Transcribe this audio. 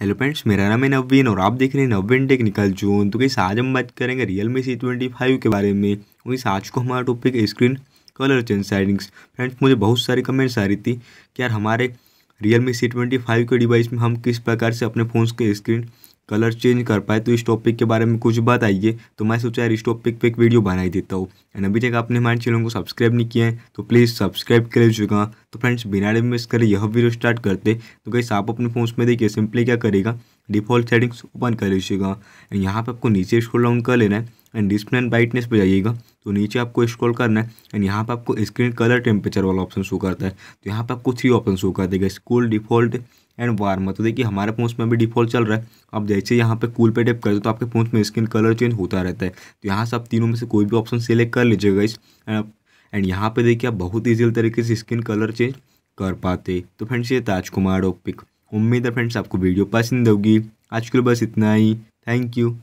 hello friends मेरा नाम है नवीन और आप देख रहे हैं नवीन टेक्निकल जोन तो कैसे आज हम बात करेंगे Realme C twenty five के बारे में वहीं तो आज को हमारा टॉपिक है screen colour change settings friends मुझे बहुत सारी कमेंट्स आ रही थी कि यार हमारे Realme C twenty five के डिवाइस में हम किस प्रकार से अपने फ़ोन के स्क्रीन कलर चेंज कर पाए तो इस टॉपिक के बारे में कुछ बताइए तो मैं सोचा यार इस टॉपिक पे एक वीडियो बनाई देता हूँ एंड अभी तक आपने हमारे चैनल को सब्सक्राइब नहीं किया है तो प्लीज़ सब्सक्राइब कर लीजिएगा तो फ्रेंड्स बिना डे मिस करें यह वीडियो स्टार्ट करते तो गई आप अपने फोन में देखिए सिंपली क्या करेगा डिफॉल्ट सेटिंग्स ओपन कर लीजिएगा एंड यहाँ पर आपको नीचे स्कूल डाउन कर लेना है एंड डिस्प्ले एंड ब्राइटनेस पर जाइएगा तो नीचे आपको स्क्रॉल करना है एंड यहाँ पर आपको स्क्रीन कलर टेम्परेचर वाला ऑप्शन शो करता है तो यहाँ पर आपको थ्री ऑप्शन शो कर देगा स्कूल डिफॉल्ट एंड वार्मर तो देखिए हमारे फोन में भी डिफॉल्ट चल रहा है अब जैसे यहाँ पे कूल पे टेप करते तो आपके फोन में स्क्रीन कलर चेंज होता रहता है तो यहाँ से आप तीनों में से कोई भी ऑप्शन सेलेक्ट कर लीजिएगा इस एंड यहाँ पे देखिए आप बहुत ईजी तरीके से स्किन कलर चेंज कर पाते तो फ्रेंड्स ये ताजकुमार ओपिक उम्मीद है फ्रेंड्स आपको वीडियो पसंद होगी आज के लिए बस इतना ही थैंक यू